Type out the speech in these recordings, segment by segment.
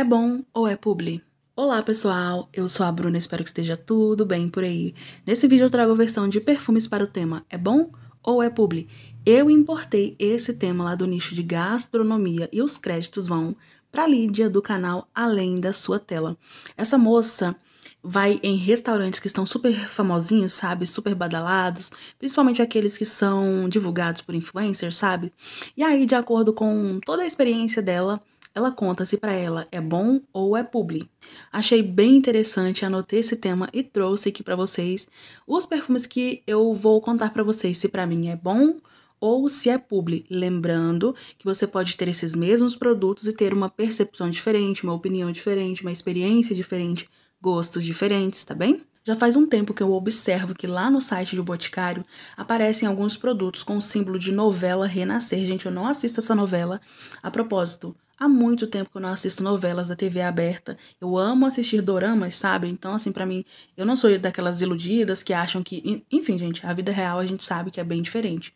É bom ou é publi? Olá pessoal, eu sou a Bruna, espero que esteja tudo bem por aí. Nesse vídeo eu trago a versão de perfumes para o tema É bom ou é publi? Eu importei esse tema lá do nicho de gastronomia e os créditos vão para Lídia do canal Além da Sua Tela. Essa moça vai em restaurantes que estão super famosinhos, sabe? Super badalados, principalmente aqueles que são divulgados por influencers, sabe? E aí, de acordo com toda a experiência dela, ela conta se para ela é bom ou é publi. Achei bem interessante, anotei esse tema e trouxe aqui para vocês os perfumes que eu vou contar para vocês se para mim é bom ou se é publi. Lembrando que você pode ter esses mesmos produtos e ter uma percepção diferente, uma opinião diferente, uma experiência diferente, gostos diferentes, tá bem? Já faz um tempo que eu observo que lá no site do Boticário aparecem alguns produtos com o símbolo de novela renascer. Gente, eu não assisto essa novela. A propósito, Há muito tempo que eu não assisto novelas da TV aberta. Eu amo assistir doramas, sabe? Então, assim, para mim, eu não sou daquelas iludidas que acham que. Enfim, gente, a vida real a gente sabe que é bem diferente.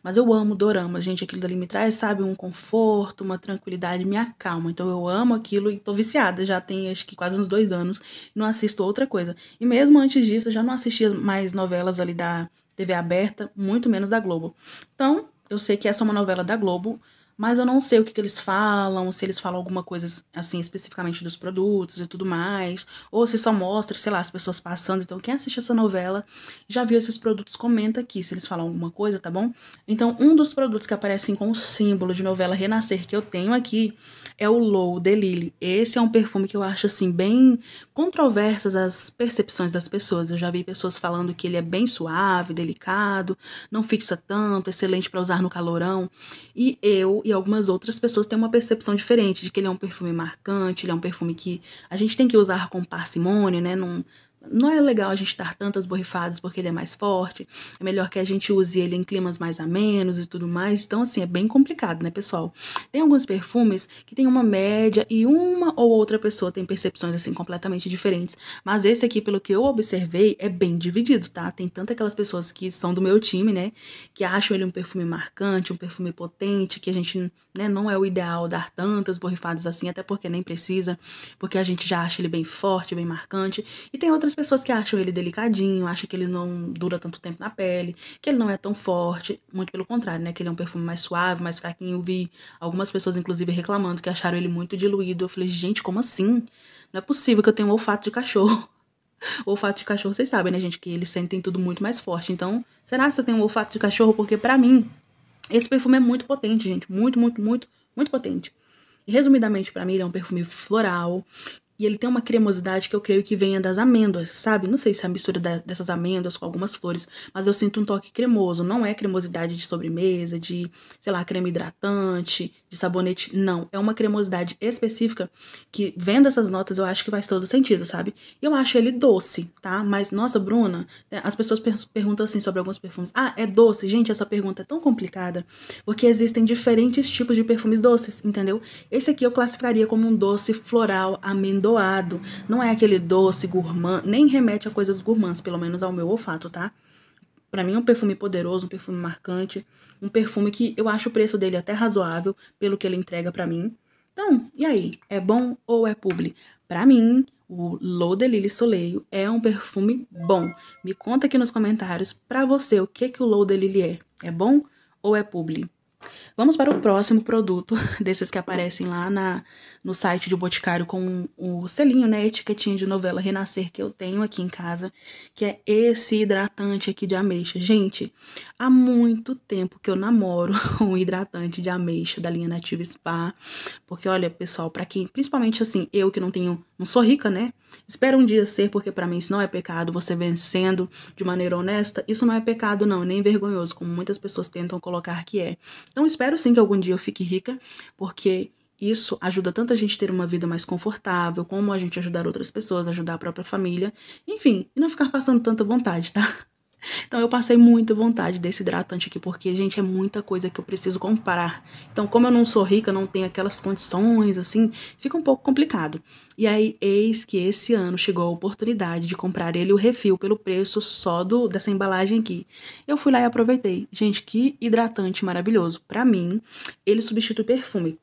Mas eu amo doramas, gente. Aquilo dali me traz, sabe, um conforto, uma tranquilidade, me acalma. Então eu amo aquilo e tô viciada. Já tem acho que quase uns dois anos não assisto outra coisa. E mesmo antes disso, eu já não assistia mais novelas ali da TV aberta, muito menos da Globo. Então, eu sei que essa é uma novela da Globo, mas eu não sei o que, que, eles falam, se eles falam alguma coisa assim especificamente dos produtos e tudo mais, ou se só mostra, sei lá, as pessoas passando. Então, quem assiste essa novela já viu esses produtos, comenta aqui se eles falam alguma coisa, tá bom? Então, um dos produtos que aparecem com o símbolo de novela Renascer que eu tenho aqui é o Low de Lily. Esse é um perfume que eu acho assim bem controversas as percepções das pessoas. Eu já vi pessoas falando que ele é bem suave, delicado, não fixa tanto, excelente para usar no calorão. E eu algumas outras pessoas têm uma percepção diferente de que ele é um perfume marcante, ele é um perfume que a gente tem que usar com parcimônia, né? Não, não é legal a gente dar tantas borrifadas porque ele é mais forte. É melhor que a gente use ele em climas mais amenos e tudo mais. Então, assim, é bem complicado, né, pessoal? Tem alguns perfumes que tem uma média e uma ou outra pessoa tem percepções, assim, completamente diferentes. Mas esse aqui, pelo que eu observei, é bem dividido, tá? Tem tanto aquelas pessoas que são do meu time, né, que acham ele um perfume marcante, um perfume potente, que a gente, né, não é o ideal dar tantas borrifadas assim, até porque nem precisa, porque a gente já acha ele bem forte, bem marcante. E tem outras outras pessoas que acham ele delicadinho, acham que ele não dura tanto tempo na pele, que ele não é tão forte, muito pelo contrário, né? Que ele é um perfume mais suave, mais fraquinho. Eu vi algumas pessoas, inclusive, reclamando que acharam ele muito diluído. Eu falei, gente, como assim? Não é possível que eu tenha um olfato de cachorro. O olfato de cachorro, vocês sabem, né, gente, que eles sentem tudo muito mais forte. Então, será que você tem um olfato de cachorro? Porque para mim, esse perfume é muito potente, gente, muito, muito, muito, muito potente. Resumidamente, para mim, ele é um perfume floral e ele tem uma cremosidade que eu creio que venha das amêndoas, sabe? Não sei se é a mistura da, dessas amêndoas com algumas flores, mas eu sinto um toque cremoso. Não é cremosidade de sobremesa, de, sei lá, creme hidratante, de sabonete, não. É uma cremosidade específica que, vendo essas notas, eu acho que faz todo sentido, sabe? Eu acho ele doce, tá? Mas, nossa, Bruna, é, as pessoas per perguntam assim sobre alguns perfumes. Ah, é doce? Gente, essa pergunta é tão complicada, porque existem diferentes tipos de perfumes doces, entendeu? Esse aqui eu classificaria como um doce floral amendoado. Não é aquele doce gourmand, nem remete a coisas gourmands, pelo menos ao meu olfato, tá? Para mim é um perfume poderoso, um perfume marcante, um perfume que eu acho o preço dele até razoável pelo que ele entrega para mim. Então, e aí, é bom ou é publi? Para mim, o L'eau de Lily Soleil é um perfume bom. Me conta aqui nos comentários para você o que que o L'eau de Lily é. É bom ou é publi? Vamos para o próximo produto desses que aparecem lá na, no site do Boticário com o selinho, né, etiquetinha de novela Renascer que eu tenho aqui em casa, que é esse hidratante aqui de ameixa. Gente, há muito tempo que eu namoro um hidratante de ameixa da linha Nativa Spa, porque olha, pessoal, para quem, principalmente assim, eu que não tenho, não sou rica, né? Espero um dia ser, porque para mim isso não é pecado, você vencendo de maneira honesta, isso não é pecado não, nem vergonhoso, como muitas pessoas tentam colocar que é. Então espero sim que algum dia eu fique rica, porque isso ajuda tanto a gente ter uma vida mais confortável, como a gente ajudar outras pessoas, ajudar a própria família, enfim, e não ficar passando tanta vontade, tá? Então eu passei muita vontade desse hidratante aqui, porque, gente, é muita coisa que eu preciso comprar. Então, como eu não sou rica, não tenho aquelas condições, assim, fica um pouco complicado. E aí, eis que esse ano chegou a oportunidade de comprar ele o refil pelo preço só do dessa embalagem aqui. Eu fui lá e aproveitei. Gente, que hidratante maravilhoso. Para mim, ele substitui perfume.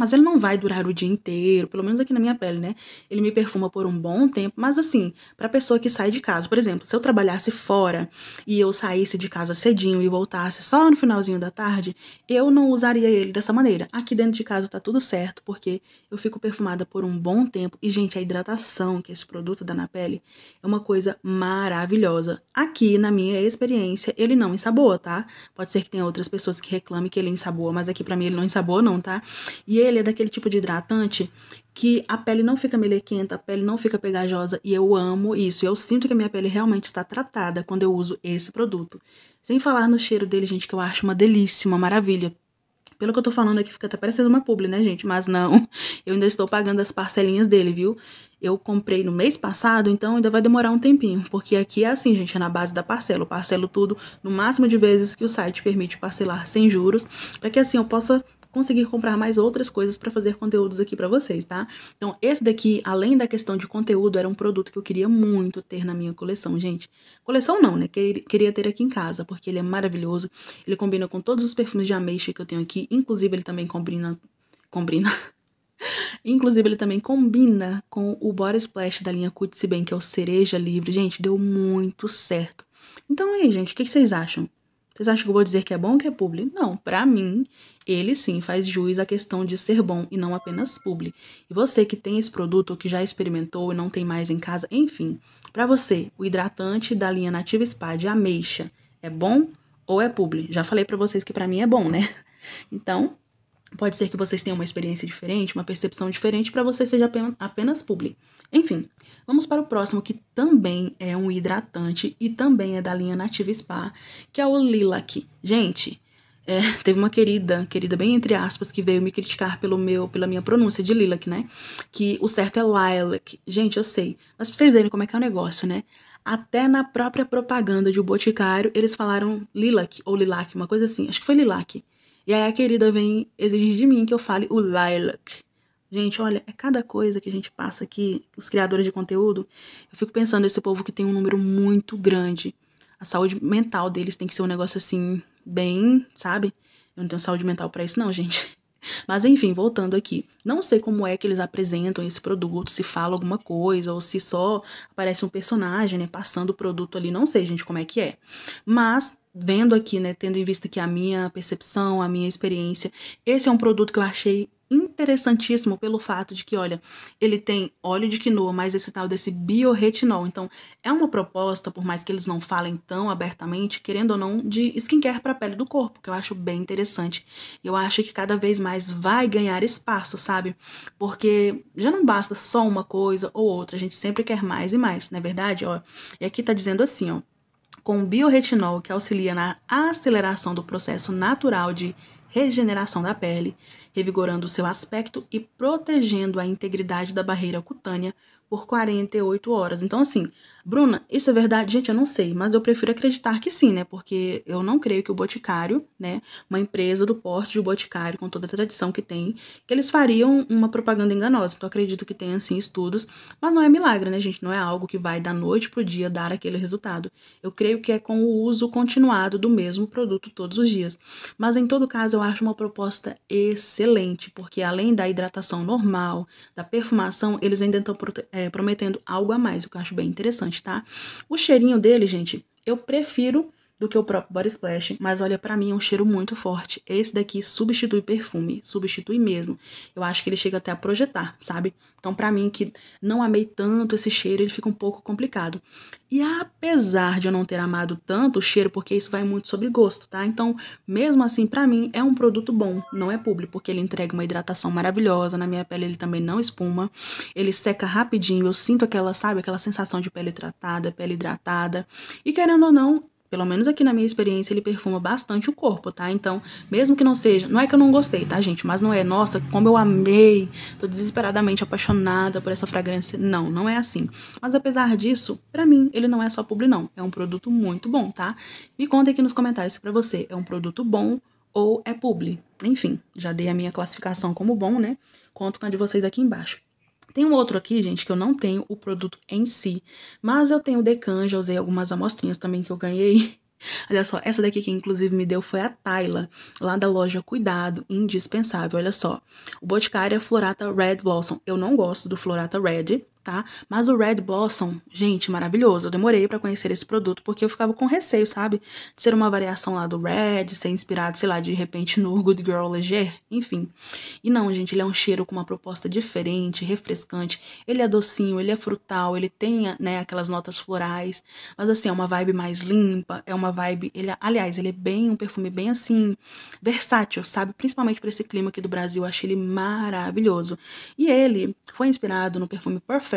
Mas ele não vai durar o dia inteiro, pelo menos aqui na minha pele, né? Ele me perfuma por um bom tempo, mas assim, pra pessoa que sai de casa, por exemplo, se eu trabalhasse fora e eu saísse de casa cedinho e voltasse só no finalzinho da tarde, eu não usaria ele dessa maneira. Aqui dentro de casa tá tudo certo, porque eu fico perfumada por um bom tempo. E, gente, a hidratação que esse produto dá na pele é uma coisa maravilhosa. Aqui, na minha experiência, ele não ensaboa, tá? Pode ser que tenha outras pessoas que reclamem que ele ensaboa, mas aqui para mim ele não ensaboa, não, tá? E ele ele é daquele tipo de hidratante que a pele não fica melequenta, a pele não fica pegajosa e eu amo isso. Eu sinto que a minha pele realmente está tratada quando eu uso esse produto. Sem falar no cheiro dele, gente, que eu acho uma delícia, uma maravilha. Pelo que eu tô falando aqui, fica até parecendo uma publi, né, gente? Mas não, eu ainda estou pagando as parcelinhas dele, viu? Eu comprei no mês passado, então ainda vai demorar um tempinho. Porque aqui é assim, gente, é na base da parcela. Eu parcelo tudo no máximo de vezes que o site permite parcelar sem juros, para que assim eu possa conseguir comprar mais outras coisas para fazer conteúdos aqui para vocês, tá? Então, esse daqui, além da questão de conteúdo, era um produto que eu queria muito ter na minha coleção, gente. Coleção não, né? Queria ter aqui em casa, porque ele é maravilhoso. Ele combina com todos os perfumes de ameixa que eu tenho aqui. Inclusive, ele também combina... Combina... Inclusive, ele também combina com o Body Splash da linha Cutie, se bem que é o cereja livre. Gente, deu muito certo. Então aí, gente, o que vocês acham? Vocês acham que eu vou dizer que é bom ou que é publi? Não, para mim, ele sim faz juiz à questão de ser bom e não apenas publi. E você que tem esse produto ou que já experimentou e não tem mais em casa, enfim, para você, o hidratante da linha Nativa Spa de ameixa é bom ou é publi? Já falei para vocês que para mim é bom, né? Então, Pode ser que vocês tenham uma experiência diferente, uma percepção diferente, para você seja apenas publi. Enfim, vamos para o próximo, que também é um hidratante e também é da linha Nativa Spa, que é o Lilac. Gente, é, teve uma querida, querida bem entre aspas, que veio me criticar pelo meu, pela minha pronúncia de lilac, né? Que o certo é lilac. Gente, eu sei. Mas pra vocês verem como é que é o negócio, né? Até na própria propaganda de O Boticário, eles falaram lilac ou lilac, uma coisa assim. Acho que foi lilac. E aí a querida vem exigir de mim que eu fale o lilac. Gente, olha, é cada coisa que a gente passa aqui, os criadores de conteúdo, eu fico pensando nesse povo que tem um número muito grande. A saúde mental deles tem que ser um negócio assim, bem, sabe? Eu não tenho saúde mental para isso, não, gente. Mas enfim, voltando aqui. Não sei como é que eles apresentam esse produto, se fala alguma coisa, ou se só aparece um personagem, né, passando o produto ali. Não sei, gente, como é que é. Mas, vendo aqui, né, tendo em vista que a minha percepção, a minha experiência, esse é um produto que eu achei interessantíssimo pelo fato de que, olha, ele tem óleo de quinoa, mas esse tal desse biorretinol. Então, é uma proposta, por mais que eles não falem tão abertamente, querendo ou não, de skincare para a pele do corpo, que eu acho bem interessante. Eu acho que cada vez mais vai ganhar espaço, sabe? Porque já não basta só uma coisa ou outra, a gente sempre quer mais e mais, não é verdade? Ó, e aqui tá dizendo assim, ó, com biorretinol que auxilia na aceleração do processo natural de regeneração da pele, revigorando seu aspecto e protegendo a integridade da barreira cutânea por 48 horas. Então, assim, Bruna, isso é verdade? Gente, eu não sei, mas eu prefiro acreditar que sim, né? Porque eu não creio que o Boticário, né, uma empresa do porte do Boticário, com toda a tradição que tem, que eles fariam uma propaganda enganosa. Então, acredito que tenha, assim, estudos, mas não é milagre, né, gente? Não é algo que vai da noite pro dia dar aquele resultado. Eu creio que é com o uso continuado do mesmo produto todos os dias. Mas, em todo caso, eu acho uma proposta excelente excelente, porque além da hidratação normal, da perfumação, eles ainda estão é, prometendo algo a mais, o que eu acho bem interessante, tá? O cheirinho dele, gente, eu prefiro do que o próprio Body Splash, mas olha, para mim é um cheiro muito forte. Esse daqui substitui perfume, substitui mesmo. Eu acho que ele chega até a projetar, sabe? Então, para mim, que não amei tanto esse cheiro, ele fica um pouco complicado. E apesar de eu não ter amado tanto o cheiro, porque isso vai muito sobre gosto, tá? Então, mesmo assim, para mim, é um produto bom, não é público, porque ele entrega uma hidratação maravilhosa, na minha pele ele também não espuma, ele seca rapidinho, eu sinto aquela, sabe, aquela sensação de pele tratada, pele hidratada. E querendo ou não, pelo menos aqui na minha experiência, ele perfuma bastante o corpo, tá? Então, mesmo que não seja. Não é que eu não gostei, tá, gente? Mas não é, nossa, como eu amei, tô desesperadamente apaixonada por essa fragrância. Não, não é assim. Mas apesar disso, para mim, ele não é só publi, não. É um produto muito bom, tá? Me conta aqui nos comentários se pra você é um produto bom ou é publi. Enfim, já dei a minha classificação como bom, né? Conto com a de vocês aqui embaixo. Tem um outro aqui, gente, que eu não tenho o produto em si, mas eu tenho o Decan, já usei algumas amostrinhas também que eu ganhei. Olha só, essa daqui que inclusive me deu foi a Tayla, lá da loja Cuidado, indispensável, olha só. O Boticário é Florata Red Blossom. Eu não gosto do Florata Red, tá? Mas o Red Blossom, gente, maravilhoso. Eu demorei para conhecer esse produto porque eu ficava com receio, sabe? De ser uma variação lá do Red, ser inspirado, sei lá, de repente no Good Girl Leger, enfim. E não, gente, ele é um cheiro com uma proposta diferente, refrescante. Ele é docinho, ele é frutal, ele tem, né, aquelas notas florais, mas assim, é uma vibe mais limpa, é uma vibe, ele, é, aliás, ele é bem um perfume bem assim versátil, sabe? Principalmente para esse clima aqui do Brasil, eu achei ele maravilhoso. E ele foi inspirado no perfume Perfect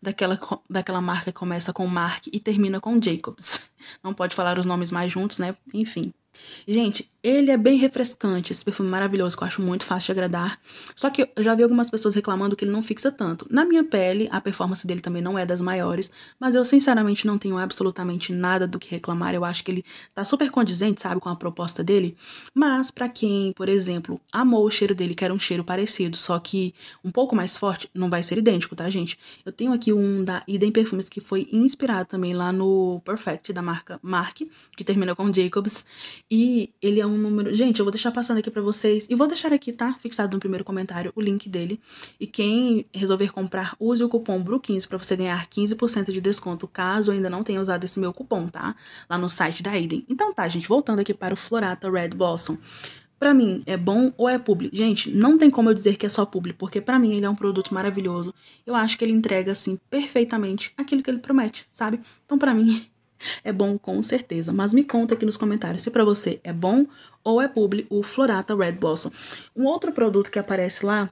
daquela, daquela marca que começa com Mark e termina com Jacobs. Não pode falar os nomes mais juntos, né? Enfim. Gente, ele é bem refrescante, esse perfume maravilhoso que eu acho muito fácil de agradar. Só que eu já vi algumas pessoas reclamando que ele não fixa tanto. Na minha pele, a performance dele também não é das maiores, mas eu sinceramente não tenho absolutamente nada do que reclamar. Eu acho que ele tá super condizente, sabe, com a proposta dele. Mas para quem, por exemplo, amou o cheiro dele, quer um cheiro parecido, só que um pouco mais forte, não vai ser idêntico, tá, gente? Eu tenho aqui um da Idem Perfumes que foi inspirado também lá no Perfect da marca Mark, que termina com Jacobs, e ele é um número. Gente, eu vou deixar passando aqui para vocês e vou deixar aqui, tá? Fixado no primeiro comentário o link dele. E quem resolver comprar, use o cupom BRU15 para você ganhar 15% de desconto, caso ainda não tenha usado esse meu cupom, tá? Lá no site da Eden. Então tá, gente, voltando aqui para o Florata Red Blossom. Pra mim, é bom ou é publi? Gente, não tem como eu dizer que é só publi, porque para mim ele é um produto maravilhoso. Eu acho que ele entrega, assim, perfeitamente aquilo que ele promete, sabe? Então, para mim, É bom com certeza, mas me conta aqui nos comentários se para você é bom ou é publi o Florata Red Blossom. Um outro produto que aparece lá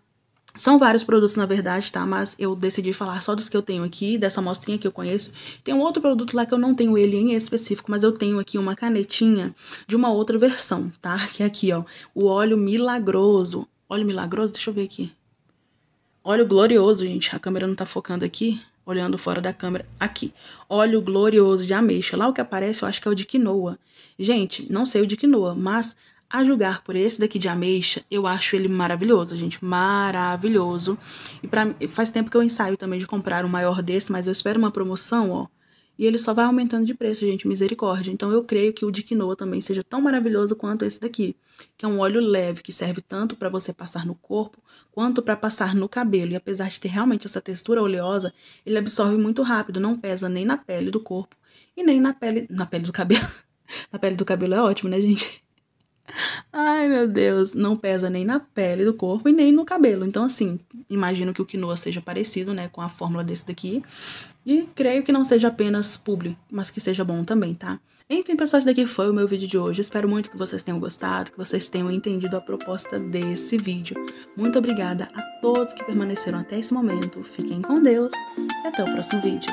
são vários produtos, na verdade, tá? Mas eu decidi falar só dos que eu tenho aqui, dessa mostrinha que eu conheço. Tem um outro produto lá que eu não tenho ele em específico, mas eu tenho aqui uma canetinha de uma outra versão, tá? Que é aqui, ó, o óleo milagroso. Óleo milagroso, deixa eu ver aqui. Óleo glorioso, gente. A câmera não tá focando aqui olhando fora da câmera, aqui. o glorioso de ameixa. Lá o que aparece eu acho que é o de quinoa. Gente, não sei o de quinoa, mas a julgar por esse daqui de ameixa, eu acho ele maravilhoso, gente, maravilhoso. E pra, faz tempo que eu ensaio também de comprar um maior desse, mas eu espero uma promoção, ó, e ele só vai aumentando de preço, gente, misericórdia. Então eu creio que o de quinoa também seja tão maravilhoso quanto esse daqui, que é um óleo leve que serve tanto para você passar no corpo quanto para passar no cabelo. E apesar de ter realmente essa textura oleosa, ele absorve muito rápido, não pesa nem na pele do corpo e nem na pele, na pele do cabelo. na pele do cabelo é ótimo, né, gente? Ai, meu Deus, não pesa nem na pele do corpo e nem no cabelo. Então, assim, imagino que o quinoa seja parecido, né, com a fórmula desse daqui. E creio que não seja apenas publi, mas que seja bom também, tá? Enfim, pessoal, esse daqui foi o meu vídeo de hoje. Espero muito que vocês tenham gostado, que vocês tenham entendido a proposta desse vídeo. Muito obrigada a todos que permaneceram até esse momento. Fiquem com Deus e até o próximo vídeo.